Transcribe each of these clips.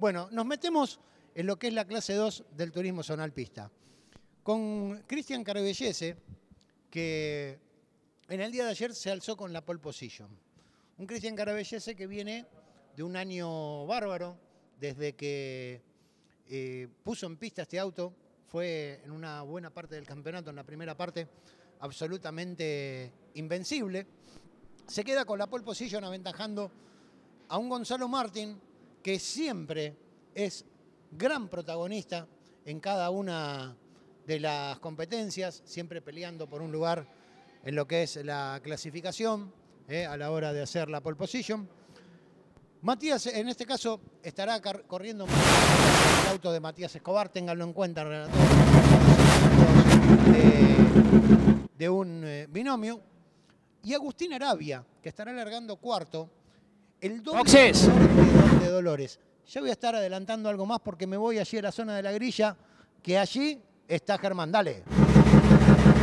Bueno, nos metemos en lo que es la clase 2 del turismo zonal pista. Con Cristian Carabellese, que en el día de ayer se alzó con la pole position. Un Cristian Carabellese que viene de un año bárbaro, desde que eh, puso en pista este auto, fue en una buena parte del campeonato, en la primera parte, absolutamente invencible. Se queda con la pole position aventajando a un Gonzalo Martín que siempre es gran protagonista en cada una de las competencias, siempre peleando por un lugar en lo que es la clasificación eh, a la hora de hacer la pole position. Matías, en este caso, estará corriendo el auto de Matías Escobar, tenganlo en cuenta, de, eh, de un eh, binomio. Y Agustín Arabia, que estará alargando cuarto, el doble de Dolores. Yo voy a estar adelantando algo más porque me voy allí a la zona de la grilla, que allí está Germán. Dale.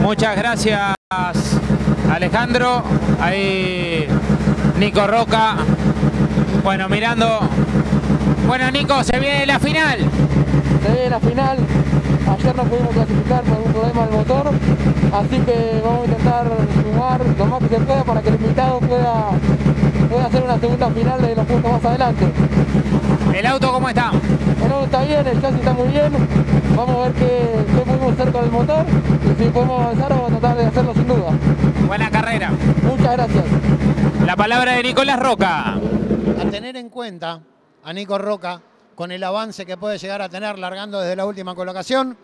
Muchas gracias, Alejandro. Ahí Nico Roca. Bueno, mirando. Bueno, Nico, se viene la final. Se viene la final. Ayer no pudimos clasificar por algún problema del motor, así que vamos a intentar jugar lo más que se pueda para que el invitado pueda voy hacer una segunda final de los puntos más adelante. ¿El auto cómo está? El está bien, el chasis está muy bien. Vamos a ver qué, qué podemos hacer con el motor y si podemos avanzar vamos a tratar de hacerlo sin duda. Buena carrera. Muchas gracias. La palabra de Nicolás Roca. A tener en cuenta a Nico Roca con el avance que puede llegar a tener largando desde la última colocación,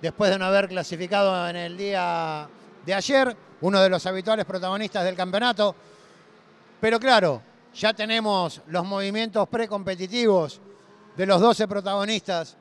después de no haber clasificado en el día de ayer, uno de los habituales protagonistas del campeonato, pero claro, ya tenemos los movimientos precompetitivos de los 12 protagonistas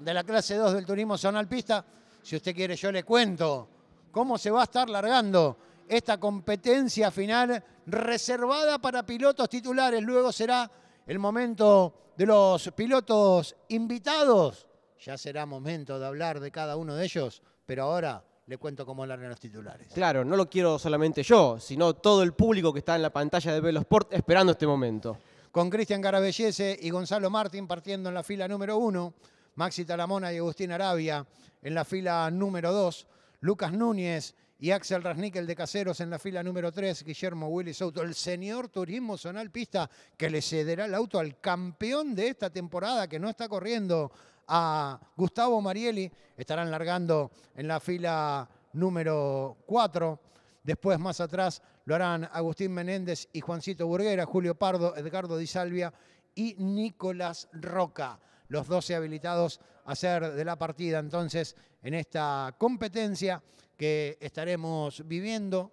de la clase 2 del turismo zonal pista. Si usted quiere, yo le cuento cómo se va a estar largando esta competencia final reservada para pilotos titulares. Luego será el momento de los pilotos invitados. Ya será momento de hablar de cada uno de ellos, pero ahora le cuento cómo en los titulares. Claro, no lo quiero solamente yo, sino todo el público que está en la pantalla de Sport esperando este momento. Con Cristian Garabellese y Gonzalo Martín partiendo en la fila número uno, Maxi Talamona y Agustín Arabia en la fila número dos, Lucas Núñez y Axel Rasnickel de Caseros en la fila número tres, Guillermo Willis, auto, el señor Turismo Zonal Pista que le cederá el auto al campeón de esta temporada que no está corriendo a Gustavo Marielli. Estarán largando en la fila número 4. Después, más atrás, lo harán Agustín Menéndez y Juancito Burguera, Julio Pardo, Edgardo Di Salvia y Nicolás Roca. Los 12 habilitados a ser de la partida entonces en esta competencia que estaremos viviendo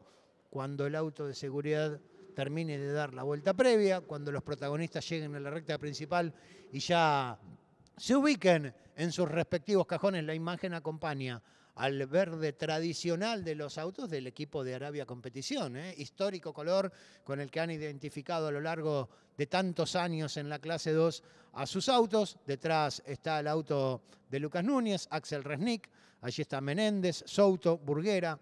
cuando el auto de seguridad termine de dar la vuelta previa, cuando los protagonistas lleguen a la recta principal y ya se ubiquen en sus respectivos cajones. La imagen acompaña al verde tradicional de los autos del equipo de Arabia Competición, ¿eh? histórico color con el que han identificado a lo largo de tantos años en la clase 2 a sus autos. Detrás está el auto de Lucas Núñez, Axel Resnick, allí está Menéndez, Souto, Burguera.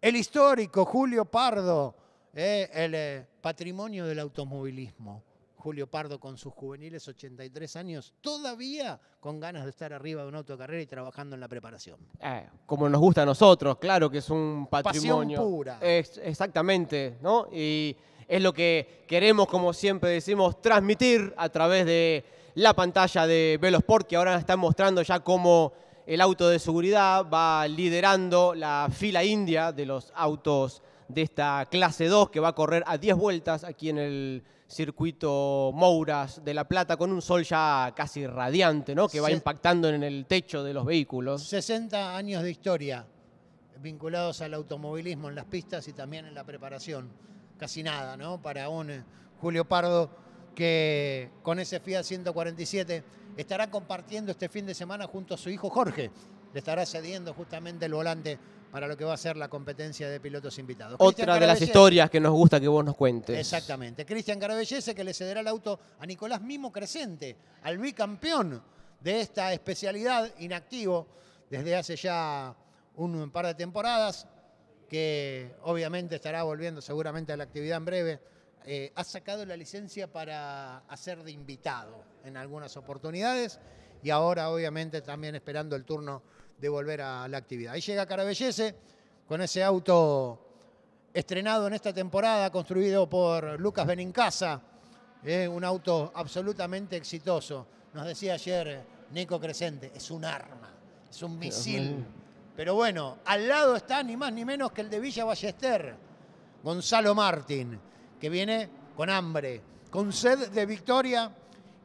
El histórico Julio Pardo, ¿eh? el eh, patrimonio del automovilismo. Julio Pardo con sus juveniles 83 años, todavía con ganas de estar arriba de un auto de carrera y trabajando en la preparación. Eh, como nos gusta a nosotros, claro que es un patrimonio. Pasión pura. exactamente, ¿no? Y es lo que queremos, como siempre decimos, transmitir a través de la pantalla de Velosport, que ahora están mostrando ya cómo el auto de seguridad va liderando la fila india de los autos de esta clase 2 que va a correr a 10 vueltas aquí en el circuito Mouras de La Plata con un sol ya casi radiante, ¿no? Que va impactando en el techo de los vehículos. 60 años de historia vinculados al automovilismo en las pistas y también en la preparación. Casi nada, ¿no? Para un eh, Julio Pardo que con ese Fiat 147 estará compartiendo este fin de semana junto a su hijo Jorge. Le estará cediendo justamente el volante para lo que va a ser la competencia de pilotos invitados. Otra de las historias que nos gusta que vos nos cuentes. Exactamente. Cristian Carabellese que le cederá el auto a Nicolás Mimo Crescente, al bicampeón de esta especialidad inactivo desde hace ya un par de temporadas, que obviamente estará volviendo seguramente a la actividad en breve. Eh, ha sacado la licencia para hacer de invitado en algunas oportunidades y ahora obviamente también esperando el turno de volver a la actividad. Ahí llega Carabellese con ese auto estrenado en esta temporada, construido por Lucas Benincasa, eh, un auto absolutamente exitoso. Nos decía ayer Nico Crescente, es un arma, es un misil. Pero bueno, al lado está ni más ni menos que el de Villa Ballester, Gonzalo Martín, que viene con hambre, con sed de victoria,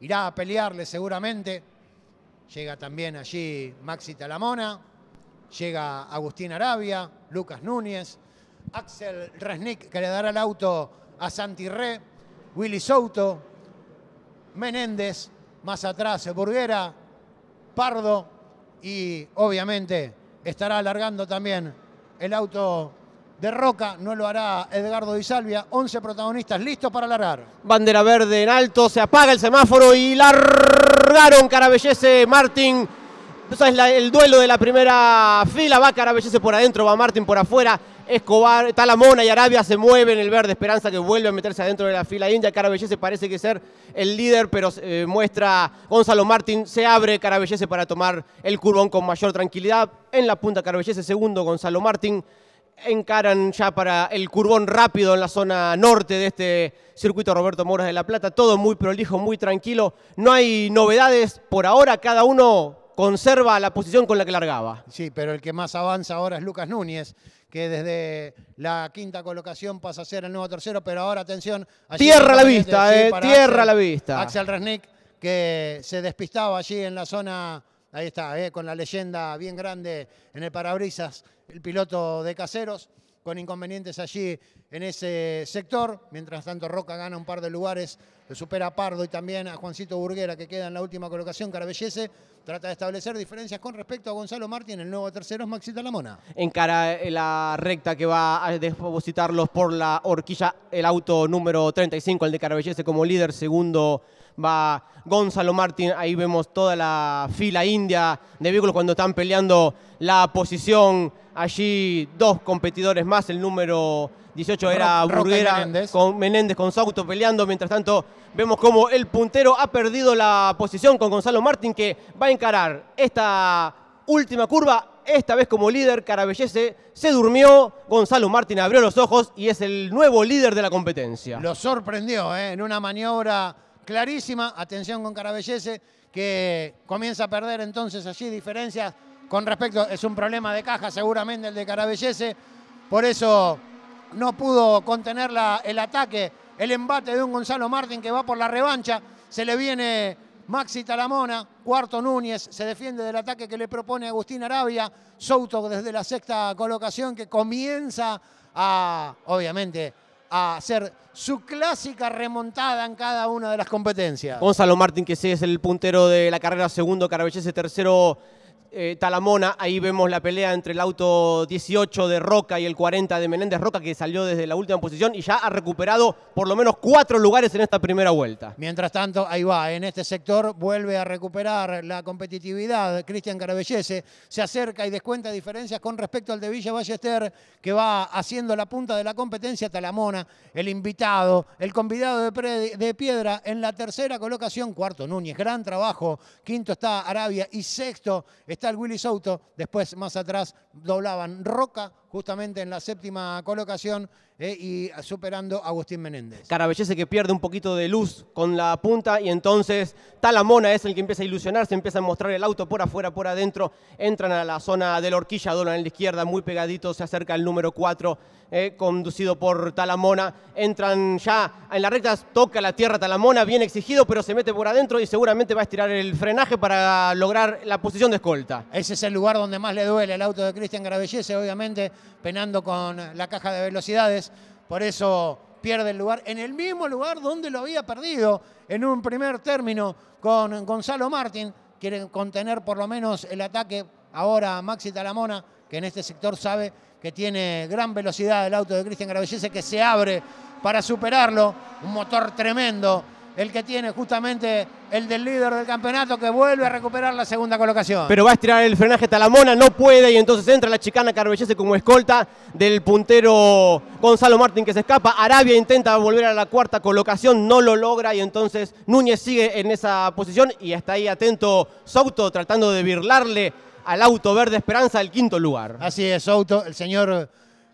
irá a pelearle seguramente llega también allí Maxi Talamona, llega Agustín Arabia, Lucas Núñez, Axel Resnick que le dará el auto a Santi Willy Souto, Menéndez, más atrás Burguera, Pardo y obviamente estará alargando también el auto de Roca, no lo hará Edgardo Di Salvia, 11 protagonistas listos para alargar. Bandera verde en alto, se apaga el semáforo y la otorgaron Carabellese, Martín. es el duelo de la primera fila. Va Carabellese por adentro, va Martín por afuera. Escobar, Talamona y Arabia se mueven. El verde Esperanza que vuelve a meterse adentro de la fila india. Carabellese parece que ser el líder, pero eh, muestra Gonzalo Martín. Se abre Carabellese para tomar el curbón con mayor tranquilidad. En la punta Carabellese, segundo Gonzalo Martín encaran ya para el curbón rápido en la zona norte de este circuito Roberto Moras de La Plata. Todo muy prolijo, muy tranquilo. No hay novedades por ahora, cada uno conserva la posición con la que largaba. Sí, pero el que más avanza ahora es Lucas Núñez, que desde la quinta colocación pasa a ser el nuevo tercero, pero ahora atención. Tierra la vista, eh, tierra la vista. Axel Resnick, que se despistaba allí en la zona Ahí está, eh, con la leyenda bien grande en el parabrisas, el piloto de Caseros, con inconvenientes allí en ese sector. Mientras tanto, Roca gana un par de lugares, le supera a Pardo y también a Juancito Burguera, que queda en la última colocación. Carabellese trata de establecer diferencias con respecto a Gonzalo Martín, el nuevo tercero es Maxita Lamona. Encara eh, la recta que va a depositarlos por la horquilla el auto número 35, el de Carabellese como líder, segundo va Gonzalo Martín, ahí vemos toda la fila india de vehículos cuando están peleando la posición. Allí dos competidores más, el número 18 era Burguera con Menéndez con Sauto peleando. Mientras tanto, vemos como el puntero ha perdido la posición con Gonzalo Martín, que va a encarar esta última curva. Esta vez como líder, carabellece se durmió, Gonzalo Martín abrió los ojos y es el nuevo líder de la competencia. Lo sorprendió ¿eh? en una maniobra clarísima, atención con Carabellese, que comienza a perder entonces allí diferencias con respecto, es un problema de caja seguramente el de Carabellese, por eso no pudo contener el ataque, el embate de un Gonzalo Martín que va por la revancha, se le viene Maxi Taramona, cuarto Núñez, se defiende del ataque que le propone Agustín Arabia, Souto desde la sexta colocación que comienza a, obviamente, a hacer su clásica remontada en cada una de las competencias. Gonzalo Martín, que sí es el puntero de la carrera, segundo, Carabellese tercero, eh, Talamona, ahí vemos la pelea entre el auto 18 de Roca y el 40 de Menéndez Roca, que salió desde la última posición y ya ha recuperado por lo menos cuatro lugares en esta primera vuelta. Mientras tanto, ahí va, en este sector vuelve a recuperar la competitividad. Cristian Carabellese se acerca y descuenta diferencias con respecto al de Villa Ballester, que va haciendo la punta de la competencia. Talamona, el invitado, el convidado de piedra en la tercera colocación. Cuarto, Núñez, gran trabajo. Quinto está Arabia y sexto está al Willy Souto, después más atrás doblaban Roca, justamente en la séptima colocación eh, y superando a Agustín Menéndez. Carabellese que pierde un poquito de luz con la punta y entonces Talamona es el que empieza a ilusionarse, empieza a mostrar el auto por afuera, por adentro, entran a la zona de la horquilla, Dolan en la izquierda, muy pegadito, se acerca el número 4, eh, conducido por Talamona, entran ya en la recta, toca la tierra Talamona, bien exigido, pero se mete por adentro y seguramente va a estirar el frenaje para lograr la posición de escolta. Ese es el lugar donde más le duele el auto de Cristian Carabellese, obviamente penando con la caja de velocidades, por eso pierde el lugar, en el mismo lugar donde lo había perdido en un primer término con Gonzalo Martín, quiere contener por lo menos el ataque ahora Maxi Talamona, que en este sector sabe que tiene gran velocidad el auto de Cristian Gravellese, que se abre para superarlo, un motor tremendo el que tiene justamente el del líder del campeonato que vuelve a recuperar la segunda colocación. Pero va a estirar el frenaje Talamona, no puede y entonces entra la chicana Carbellese como escolta del puntero Gonzalo Martín que se escapa. Arabia intenta volver a la cuarta colocación, no lo logra y entonces Núñez sigue en esa posición y está ahí atento Souto tratando de virlarle al auto verde Esperanza el quinto lugar. Así es, Souto, el señor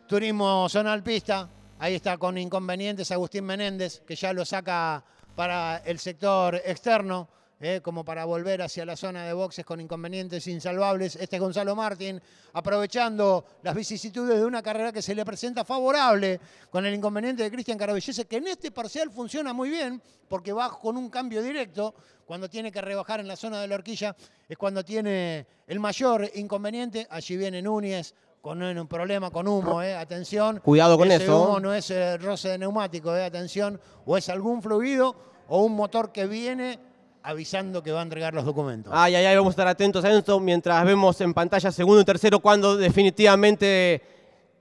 Turismo Zona Alpista. Ahí está con inconvenientes Agustín Menéndez, que ya lo saca para el sector externo, eh, como para volver hacia la zona de boxes con inconvenientes insalvables. Este es Gonzalo Martín, aprovechando las vicisitudes de una carrera que se le presenta favorable con el inconveniente de Cristian Carabellese, que en este parcial funciona muy bien porque va con un cambio directo. Cuando tiene que rebajar en la zona de la horquilla es cuando tiene el mayor inconveniente. Allí viene Núñez, con un problema con humo, eh, atención. Cuidado con eso. humo no es eh, roce de neumático, eh, atención. O es algún fluido o un motor que viene avisando que va a entregar los documentos. Ay, ay, ay, vamos a estar atentos a esto mientras vemos en pantalla segundo y tercero cuando definitivamente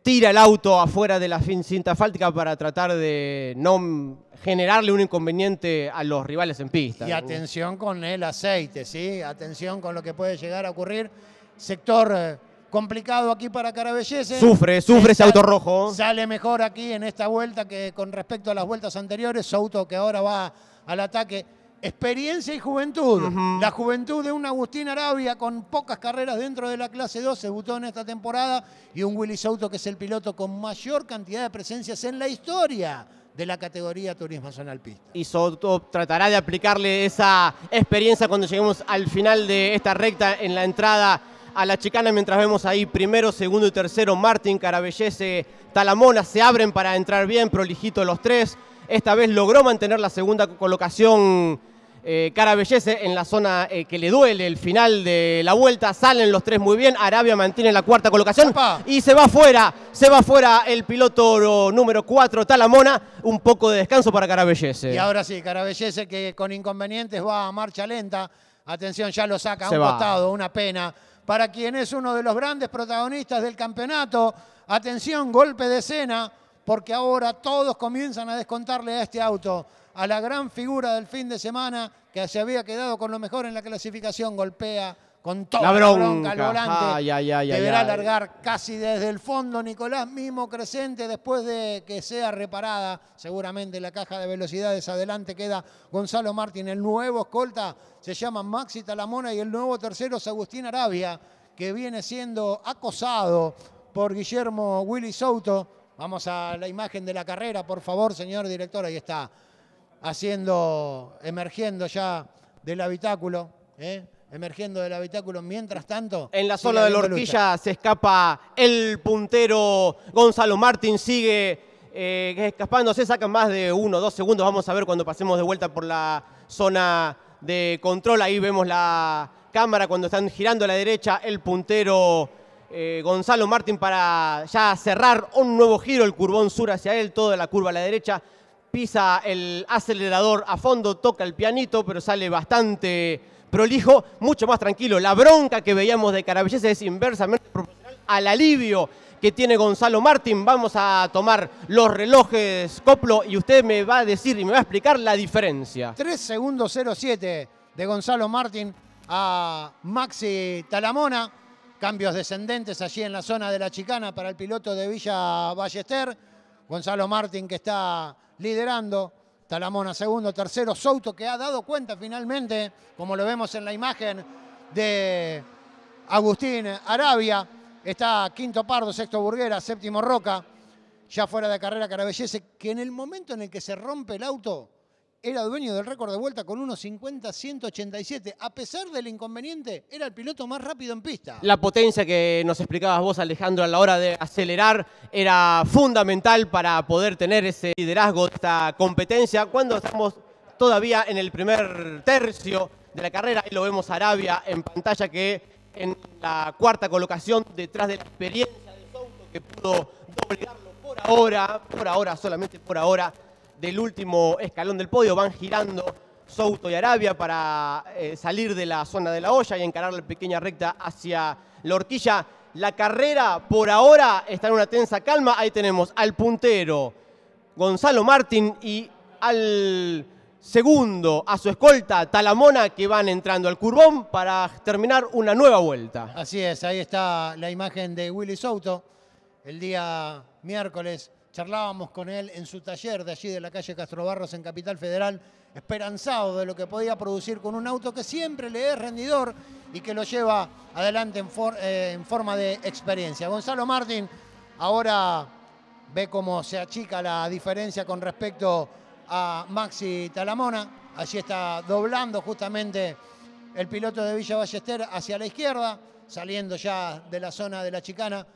tira el auto afuera de la cinta fáltica para tratar de no generarle un inconveniente a los rivales en pista. Y atención con el aceite, ¿sí? Atención con lo que puede llegar a ocurrir. Sector eh, complicado aquí para Carabellese. Sufre, sufre ese auto rojo. Sale mejor aquí en esta vuelta que con respecto a las vueltas anteriores. Souto que ahora va al ataque. Experiencia y juventud. La juventud de un Agustín Arabia con pocas carreras dentro de la clase 2 se ...butó en esta temporada y un Willy Souto que es el piloto con mayor cantidad de presencias en la historia de la categoría Turismo Zonal Y Souto tratará de aplicarle esa experiencia cuando lleguemos al final de esta recta en la entrada a la chicana mientras vemos ahí primero, segundo y tercero, Martín, Carabellese, Talamona, se abren para entrar bien, prolijito los tres. Esta vez logró mantener la segunda colocación eh, Carabellese en la zona eh, que le duele el final de la vuelta. Salen los tres muy bien. Arabia mantiene la cuarta colocación. Y se va fuera, se va fuera el piloto número cuatro, Talamona. Un poco de descanso para Carabellese. Y ahora sí, Carabellese que con inconvenientes va a marcha lenta. Atención, ya lo saca a un costado, una pena para quien es uno de los grandes protagonistas del campeonato. Atención, golpe de escena, porque ahora todos comienzan a descontarle a este auto, a la gran figura del fin de semana que se había quedado con lo mejor en la clasificación, golpea con todo la bronca, al volante. deberá largar casi desde el fondo Nicolás mismo crecente, después de que sea reparada. Seguramente la caja de velocidades adelante queda Gonzalo Martín. El nuevo escolta se llama Maxi Talamona y el nuevo tercero es Agustín Arabia, que viene siendo acosado por Guillermo Willy Souto. Vamos a la imagen de la carrera, por favor, señor director. Ahí está, haciendo, emergiendo ya del habitáculo. ¿eh? emergiendo del habitáculo. Mientras tanto... En la zona de la horquilla se escapa el puntero Gonzalo Martín, sigue eh, escapando, se sacan más de uno, dos segundos. Vamos a ver cuando pasemos de vuelta por la zona de control. Ahí vemos la cámara cuando están girando a la derecha el puntero eh, Gonzalo Martín para ya cerrar un nuevo giro, el curbón sur hacia él, toda la curva a la derecha. Pisa el acelerador a fondo, toca el pianito, pero sale bastante prolijo, mucho más tranquilo. La bronca que veíamos de Carabellés es inversamente proporcional al alivio que tiene Gonzalo Martín. Vamos a tomar los relojes Coplo y usted me va a decir y me va a explicar la diferencia. 3 segundos 07 de Gonzalo Martín a Maxi Talamona. Cambios descendentes allí en la zona de la chicana para el piloto de Villa Ballester. Gonzalo Martín que está liderando Talamona segundo, tercero, Souto que ha dado cuenta finalmente, como lo vemos en la imagen de Agustín Arabia, está quinto Pardo, sexto Burguera, séptimo Roca, ya fuera de carrera Carabellese, que en el momento en el que se rompe el auto, era dueño del récord de vuelta con 1.50-187. A pesar del inconveniente, era el piloto más rápido en pista. La potencia que nos explicabas vos, Alejandro, a la hora de acelerar era fundamental para poder tener ese liderazgo, esta competencia. Cuando estamos todavía en el primer tercio de la carrera, y lo vemos a Arabia en pantalla que en la cuarta colocación detrás de la experiencia de Souto que pudo doblegarlo por ahora, por ahora, solamente por ahora del último escalón del podio. Van girando Souto y Arabia para eh, salir de la zona de la olla y encarar la pequeña recta hacia la horquilla. La carrera por ahora está en una tensa calma. Ahí tenemos al puntero Gonzalo Martín y al segundo a su escolta Talamona que van entrando al curbón para terminar una nueva vuelta. Así es, ahí está la imagen de Willy Souto el día miércoles Charlábamos con él en su taller de allí de la calle Castro Barros en Capital Federal, esperanzado de lo que podía producir con un auto que siempre le es rendidor y que lo lleva adelante en, eh, en forma de experiencia. Gonzalo Martín ahora ve cómo se achica la diferencia con respecto a Maxi Talamona. Allí está doblando justamente el piloto de Villa Ballester hacia la izquierda, saliendo ya de la zona de la chicana.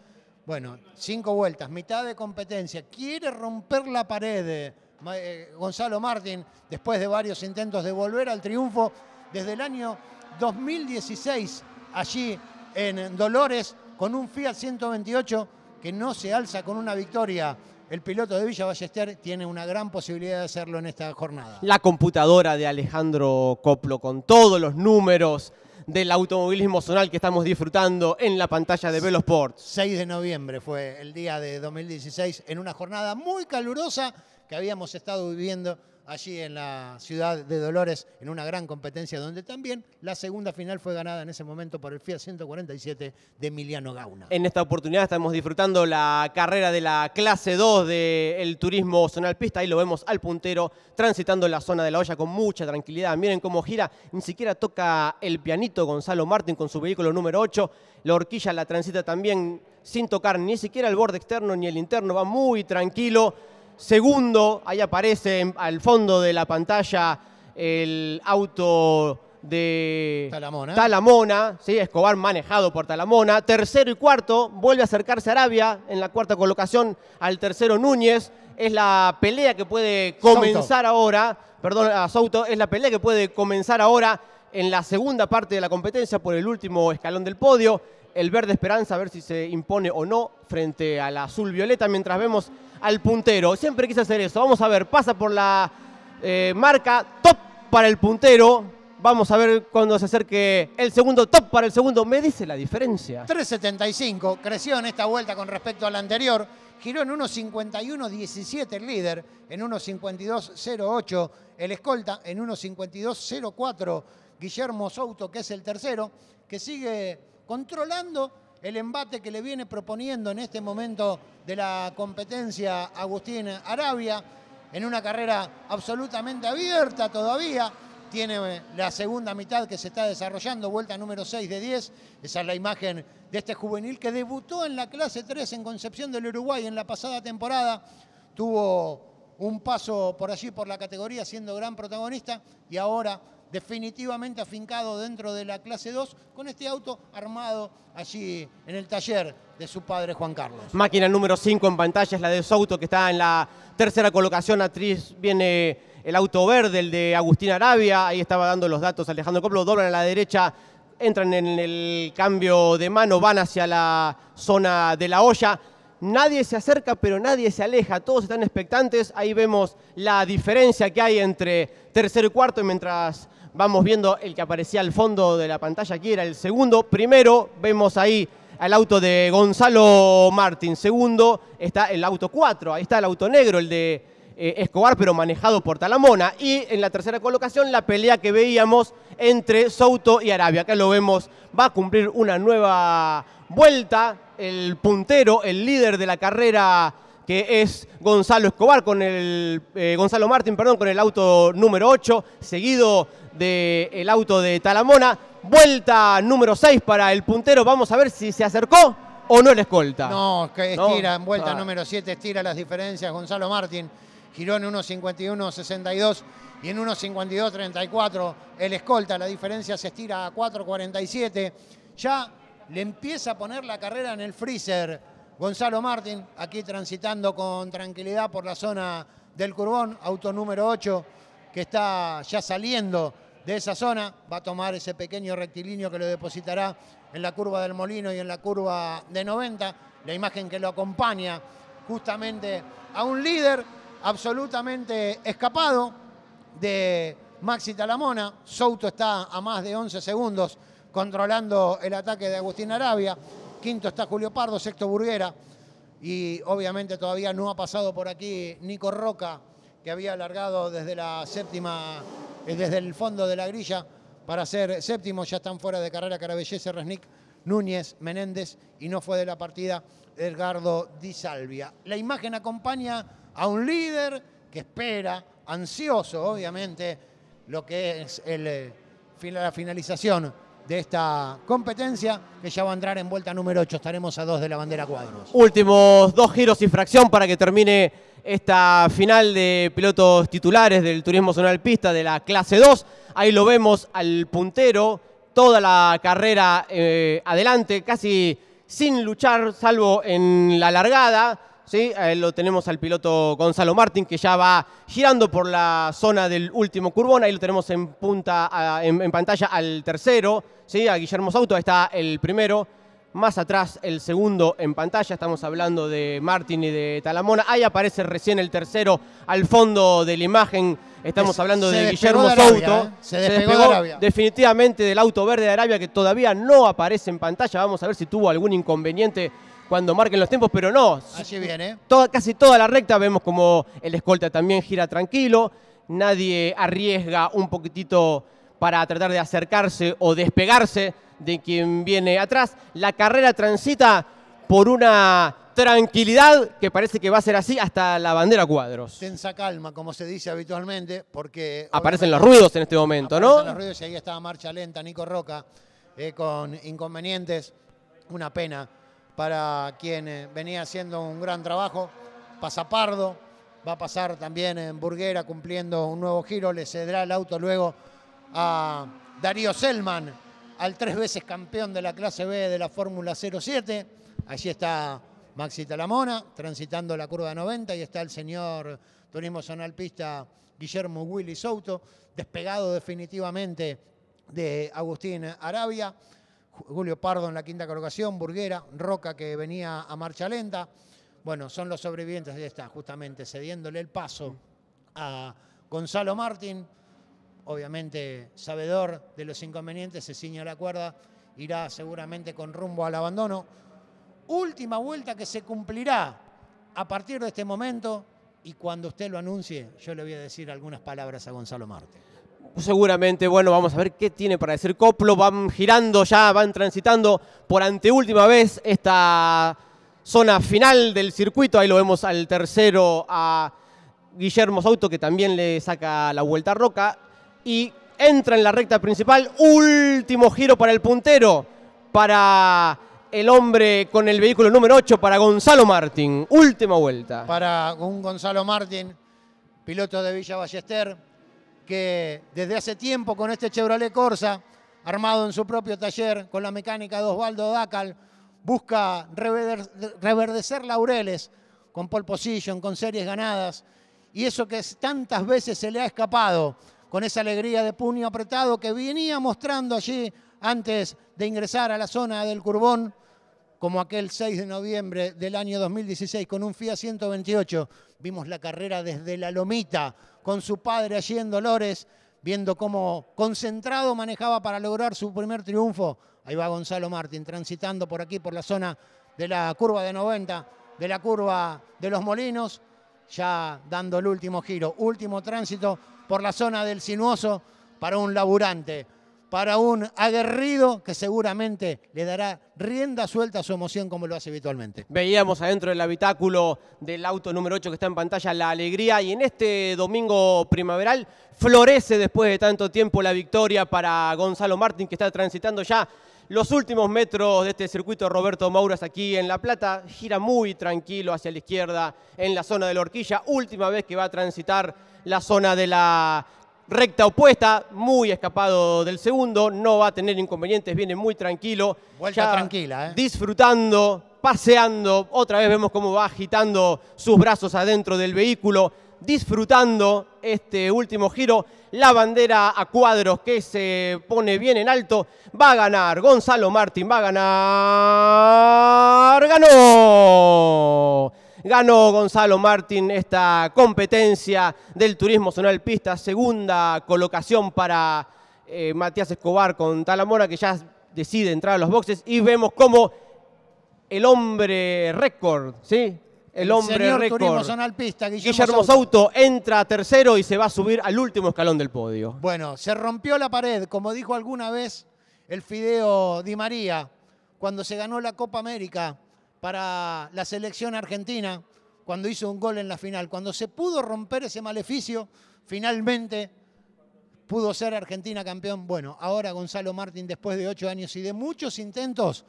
Bueno, cinco vueltas, mitad de competencia. Quiere romper la pared eh, eh, Gonzalo Martín después de varios intentos de volver al triunfo desde el año 2016 allí en Dolores con un Fiat 128 que no se alza con una victoria. El piloto de Villa Ballester tiene una gran posibilidad de hacerlo en esta jornada. La computadora de Alejandro Coplo con todos los números del automovilismo zonal que estamos disfrutando en la pantalla de Velosport. 6 de noviembre fue el día de 2016 en una jornada muy calurosa que habíamos estado viviendo allí en la ciudad de Dolores en una gran competencia donde también la segunda final fue ganada en ese momento por el Fiat 147 de Emiliano Gauna. En esta oportunidad estamos disfrutando la carrera de la clase 2 del turismo zonal pista, ahí lo vemos al puntero transitando la zona de la olla con mucha tranquilidad, miren cómo gira, ni siquiera toca el pianito Gonzalo Martín con su vehículo número 8, la horquilla la transita también sin tocar ni siquiera el borde externo ni el interno, va muy tranquilo Segundo, ahí aparece al fondo de la pantalla el auto de Talamona. Talamona, ¿sí? Escobar manejado por Talamona. Tercero y cuarto, vuelve a acercarse Arabia en la cuarta colocación al tercero Núñez. Es la pelea que puede comenzar ahora, perdón, a Souto, es la pelea que puede comenzar ahora en la segunda parte de la competencia por el último escalón del podio. El verde esperanza a ver si se impone o no frente al azul violeta, mientras vemos al puntero. Siempre quise hacer eso. Vamos a ver, pasa por la eh, marca top para el puntero. Vamos a ver cuando se acerque el segundo top para el segundo. Me dice la diferencia. 3.75. Creció en esta vuelta con respecto a la anterior. Giró en 1.51.17 el líder, en 1.52.08 el escolta, en 1.52.04 Guillermo Souto, que es el tercero, que sigue controlando el embate que le viene proponiendo en este momento de la competencia Agustín Arabia, en una carrera absolutamente abierta todavía. Tiene eh, la segunda mitad que se está desarrollando, vuelta número 6 de 10. Esa es la imagen de este juvenil que debutó en la clase 3 en Concepción del Uruguay en la pasada temporada. Tuvo un paso por allí por la categoría siendo gran protagonista y ahora definitivamente afincado dentro de la clase 2 con este auto armado allí en el taller de su padre Juan Carlos. Máquina número 5 en pantalla es la de su auto que está en la tercera colocación, atriz viene el auto verde, el de Agustín Arabia, ahí estaba dando los datos Alejandro Coplo, doblan a la derecha, entran en el cambio de mano, van hacia la zona de la olla. Nadie se acerca, pero nadie se aleja. Todos están expectantes. Ahí vemos la diferencia que hay entre tercero y cuarto. Y mientras Vamos viendo el que aparecía al fondo de la pantalla, aquí era el segundo. Primero vemos ahí al auto de Gonzalo Martín. Segundo está el auto 4, ahí está el auto negro, el de eh, Escobar, pero manejado por Talamona. Y en la tercera colocación, la pelea que veíamos entre Souto y Arabia. Acá lo vemos, va a cumplir una nueva vuelta. El puntero, el líder de la carrera que es Gonzalo Escobar con el eh, Gonzalo Martín, perdón, con el auto número 8, seguido del el auto de Talamona. Vuelta número 6 para el puntero. Vamos a ver si se acercó o no el escolta. No, que estira en vuelta ah. número 7, estira las diferencias Gonzalo Martín. Giró en 1.51.62 y en 1.52.34 el escolta. La diferencia se estira a 4.47. Ya le empieza a poner la carrera en el freezer Gonzalo Martín, aquí transitando con tranquilidad por la zona del Curbón, auto número 8, que está ya saliendo de esa zona, va a tomar ese pequeño rectilíneo que lo depositará en la curva del Molino y en la curva de 90, la imagen que lo acompaña justamente a un líder absolutamente escapado de Maxi Talamona, Souto está a más de 11 segundos controlando el ataque de Agustín Arabia, Quinto está Julio Pardo, sexto Burguera. Y obviamente todavía no ha pasado por aquí Nico Roca, que había alargado desde la séptima, eh, desde el fondo de la grilla para ser séptimo. Ya están fuera de carrera Carabellese, Resnick, Núñez, Menéndez y no fue de la partida Edgardo Di Salvia. La imagen acompaña a un líder que espera, ansioso obviamente, lo que es el, eh, la finalización de esta competencia que ya va a entrar en vuelta número 8. Estaremos a dos de la bandera cuadros. Últimos dos giros y fracción para que termine esta final de pilotos titulares del Turismo Zonal Pista de la clase 2. Ahí lo vemos al puntero, toda la carrera eh, adelante, casi sin luchar, salvo en la largada. ¿sí? Ahí eh, lo tenemos al piloto Gonzalo Martín, que ya va girando por la zona del último curbón. Ahí lo tenemos en punta, en, pantalla al tercero, ¿sí? A Guillermo Sauto, ahí está el primero. Más atrás el segundo en pantalla, estamos hablando de Martín y de Talamona. Ahí aparece recién el tercero al fondo de la imagen. Estamos hablando de Guillermo Sauto. ¿eh? Se, despegó, definitivamente del auto verde de Arabia que todavía no aparece en pantalla. Vamos a ver si tuvo algún inconveniente cuando marquen los tiempos, pero no. Así viene. ¿eh? Toda, casi toda la recta vemos como el escolta también gira tranquilo, nadie arriesga un poquitito para tratar de acercarse o despegarse de quien viene atrás. La carrera transita por una tranquilidad que parece que va a ser así hasta la bandera cuadros. Tensa calma, como se dice habitualmente, porque... Aparecen los ruidos en este momento, ¿no? Aparecen los ruidos y ahí estaba marcha lenta Nico Roca, eh, con inconvenientes, una pena para quien eh, venía haciendo un gran trabajo. Pasapardo va a pasar también en Burguera cumpliendo un nuevo giro, le cederá el auto luego a Darío Selman, al tres veces campeón de la clase B de la Fórmula 07. Allí está Maxi Talamona transitando la curva 90 y está el señor turismo zonalpista Guillermo Willy Souto, despegado definitivamente de Agustín Arabia. Julio Pardo en la quinta colocación, Burguera, Roca que venía a marcha lenta. Bueno, son los sobrevivientes, ahí está, justamente cediéndole el paso a Gonzalo Martín, obviamente sabedor de los inconvenientes, se ciña la cuerda, irá seguramente con rumbo al abandono. Última vuelta que se cumplirá a partir de este momento y cuando usted lo anuncie, yo le voy a decir algunas palabras a Gonzalo Martín. Pues seguramente, bueno, vamos a ver qué tiene para decir Coplo. Van girando ya, van transitando por anteúltima vez esta zona final del circuito. Ahí lo vemos al tercero, a Guillermo Sauto, que también le saca la vuelta Roca. Y entra en la recta principal. Último giro para el puntero, para el hombre con el vehículo número 8, para Gonzalo Martín. Última vuelta. Para un Gonzalo Martín, piloto de Villa Ballester que desde hace tiempo con este Chevrolet Corsa, armado en su propio taller con la mecánica de Osvaldo Dacal, busca reverdecer laureles con pole position, con series ganadas, y eso que tantas veces se le ha escapado, con esa alegría de puño apretado que venía mostrando allí antes de ingresar a la zona del Curbón, como aquel 6 de noviembre del año 2016 con un FIA 128. Vimos la carrera desde la lomita, con su padre allí en Dolores, viendo cómo concentrado manejaba para lograr su primer triunfo. Ahí va Gonzalo Martín transitando por aquí, por la zona de la curva de 90, de la curva de los molinos, ya dando el último giro, último tránsito por la zona del sinuoso para un laburante para un aguerrido que seguramente le dará rienda suelta a su emoción como lo hace habitualmente. Veíamos adentro del habitáculo del auto número 8 que está en pantalla la alegría y en este domingo primaveral florece después de tanto tiempo la victoria para Gonzalo Martín que está transitando ya los últimos metros de este circuito Roberto Mauras aquí en La Plata. Gira muy tranquilo hacia la izquierda en la zona de la horquilla. Última vez que va a transitar la zona de la recta opuesta, muy escapado del segundo, no va a tener inconvenientes, viene muy tranquilo. Vuelta tranquila, ¿eh? Disfrutando, paseando, otra vez vemos cómo va agitando sus brazos adentro del vehículo, disfrutando este último giro. La bandera a cuadros que se pone bien en alto. Va a ganar Gonzalo Martín, va a ganar. ¡Ganó! Ganó Gonzalo Martín esta competencia del turismo zonal pista, segunda colocación para eh, Matías Escobar con Talamora que ya decide entrar a los boxes y vemos cómo el hombre récord, ¿sí? El hombre Señor récord. Turismo zonal pista, Guillermo, Guillermo Sauto. Sauto entra tercero y se va a subir al último escalón del podio. Bueno, se rompió la pared, como dijo alguna vez el Fideo Di María, cuando se ganó la Copa América para la selección argentina cuando hizo un gol en la final. Cuando se pudo romper ese maleficio, finalmente pudo ser Argentina campeón. Bueno, ahora Gonzalo Martín, después de ocho años y de muchos intentos,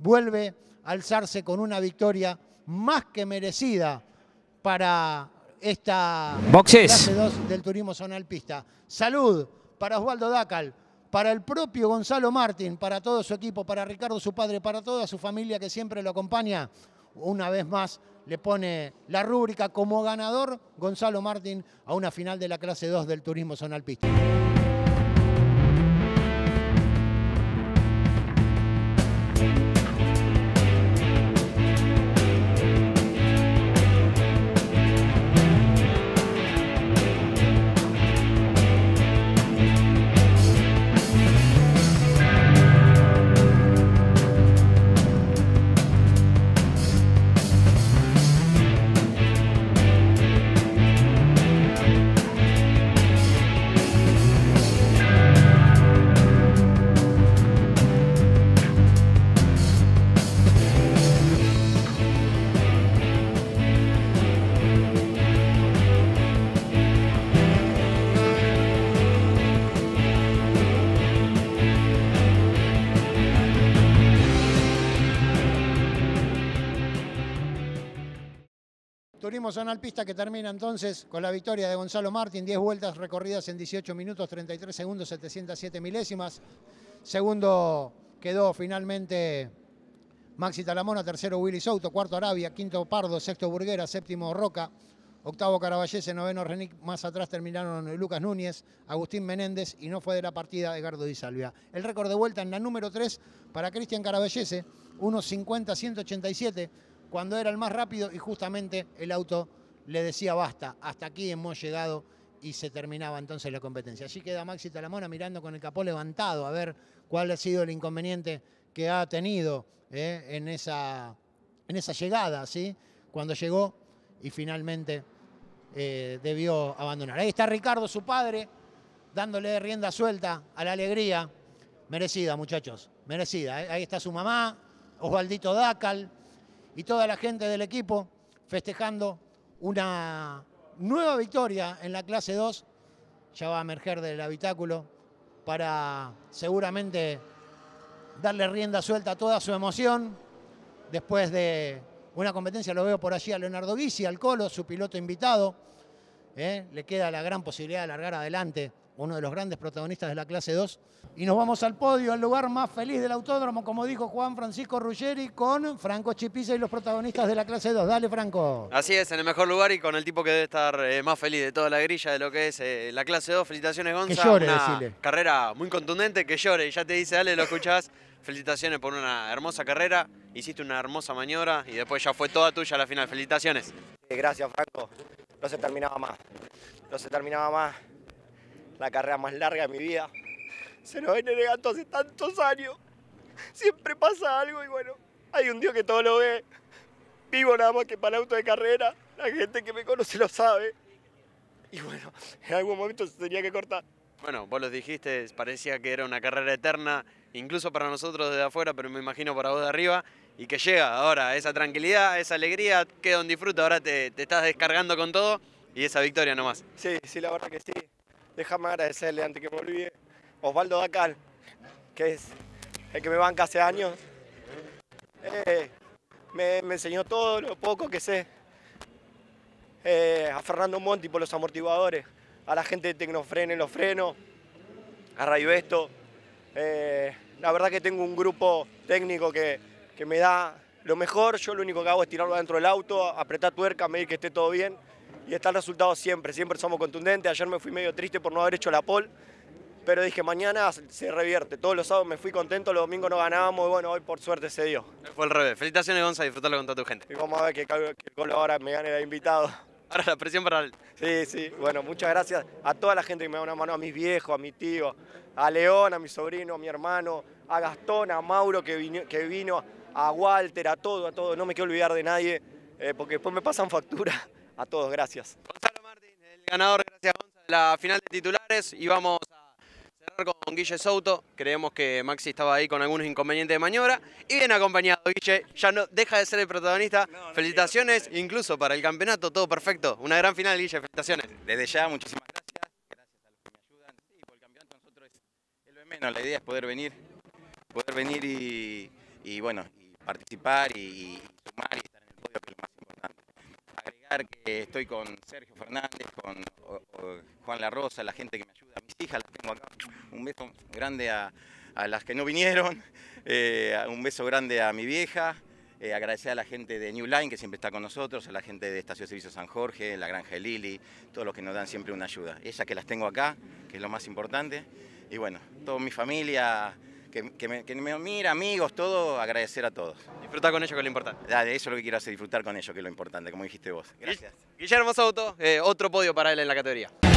vuelve a alzarse con una victoria más que merecida para esta Boxes. clase 2 del turismo zonalpista. Salud para Osvaldo Dacal para el propio Gonzalo Martín, para todo su equipo, para Ricardo, su padre, para toda su familia que siempre lo acompaña, una vez más le pone la rúbrica como ganador Gonzalo Martín a una final de la clase 2 del Turismo Zonal Pista. ritmo pista que termina entonces con la victoria de Gonzalo Martín, 10 vueltas recorridas en 18 minutos, 33 segundos, 707 milésimas. Segundo quedó finalmente Maxi Talamona, tercero Willy Soto cuarto Arabia, quinto Pardo, sexto Burguera, séptimo Roca, octavo Caraballese, noveno Renick, más atrás terminaron Lucas Núñez, Agustín Menéndez y no fue de la partida Edgardo Di Salvia. El récord de vuelta en la número 3 para Cristian Caraballese, 1.50-187 cuando era el más rápido y justamente el auto le decía basta, hasta aquí hemos llegado y se terminaba entonces la competencia. Así queda Maxi Talamona mirando con el capó levantado a ver cuál ha sido el inconveniente que ha tenido eh, en, esa, en esa llegada, ¿sí? cuando llegó y finalmente eh, debió abandonar. Ahí está Ricardo, su padre, dándole rienda suelta a la alegría. Merecida, muchachos, merecida. ¿eh? Ahí está su mamá, Osvaldito Dacal, y toda la gente del equipo festejando una nueva victoria en la clase 2. Ya va a emerger del habitáculo para seguramente darle rienda suelta a toda su emoción. Después de una competencia, lo veo por allí a Leonardo Vici al Colo, su piloto invitado. ¿eh? Le queda la gran posibilidad de largar adelante uno de los grandes protagonistas de la clase 2. Y nos vamos al podio, al lugar más feliz del autódromo, como dijo Juan Francisco Ruggeri, con Franco Chipiza y los protagonistas de la clase 2. Dale, Franco. Así es, en el mejor lugar y con el tipo que debe estar eh, más feliz de toda la grilla de lo que es eh, la clase 2. Felicitaciones, Gonza. Que llore, una carrera muy contundente, que llore. ya te dice, dale, lo escuchás. felicitaciones por una hermosa carrera, hiciste una hermosa maniobra y después ya fue toda tuya la final. Felicitaciones. Gracias, Franco. No se terminaba más. No se terminaba más la carrera más larga de mi vida. Se nos viene negando hace tantos años. Siempre pasa algo y bueno, hay un Dios que todo lo ve. Vivo nada más que para auto de carrera. La gente que me conoce lo sabe. Y bueno, en algún momento se tenía que cortar. Bueno, vos lo dijiste, parecía que era una carrera eterna, incluso para nosotros desde afuera, pero me imagino para vos de arriba, y que llega ahora esa tranquilidad, esa alegría, queda un disfruto ahora te, te estás descargando con todo y esa victoria nomás. Sí, sí, la verdad que sí déjame agradecerle antes que me olvide. Osvaldo Dacal, que es el que me banca hace años. Eh, me, enseñó todo lo poco que sé. Eh, a Fernando Monti por los amortiguadores, a la gente de Tecnofren en los frenos, a Rayo Esto. Eh, la verdad que tengo un grupo técnico que, que me da lo mejor. Yo lo único que hago es tirarlo adentro del auto, apretar tuerca, medir que esté todo bien y está el resultado siempre, siempre somos contundentes. Ayer me fui medio triste por no haber hecho la pole, pero dije, mañana se revierte. Todos los sábados me fui contento, los domingos no ganábamos y bueno, hoy por suerte se dio. Fue al revés. Felicitaciones, Gonza, disfrútalo con toda tu gente. Y vamos a ver que, que el gol ahora me gane el invitado. Ahora la presión para Sí, sí. Bueno, muchas gracias a toda la gente que me da una mano, a mis viejos, a mi tío, a León, a mi sobrino, a mi hermano, a Gastón, a Mauro que vino, que vino a Walter, a todo, a todo. No me quiero olvidar de nadie, eh, porque después me pasan facturas a todos, gracias. Gonzalo Martín, el ganador, gracias de la final de titulares y vamos a cerrar con Guille Souto. Creemos que Maxi estaba ahí con algunos inconvenientes de maniobra y bien acompañado Guille, ya no deja de ser el protagonista. felicitaciones, incluso para el campeonato, todo perfecto. Una gran final Guille, felicitaciones. Desde ya, muchísimas gracias. Gracias a los que me ayudan. Sí, por el campeonato nosotros el menos, la idea es poder venir, poder venir y, bueno, participar y que estoy con Sergio Fernández, con Juan La Rosa, la gente que me ayuda, mis hijas las tengo acá. Un beso grande a, a las que no vinieron, eh, un beso grande a mi vieja. Eh, agradecer a la gente de New Line que siempre está con nosotros, a la gente de Estación Servicio San Jorge, la Granja de Lili, todos los que nos dan siempre una ayuda. Ellas que las tengo acá, que es lo más importante. Y bueno, toda mi familia, que, me, mira, amigos, todo, agradecer a todos. Disfrutar con ellos, que es lo importante. Dale, eso es lo que quiero hacer, disfrutar con ellos, que es lo importante, como dijiste vos. Gracias. Guillermo Soto, eh, otro podio para él en la categoría.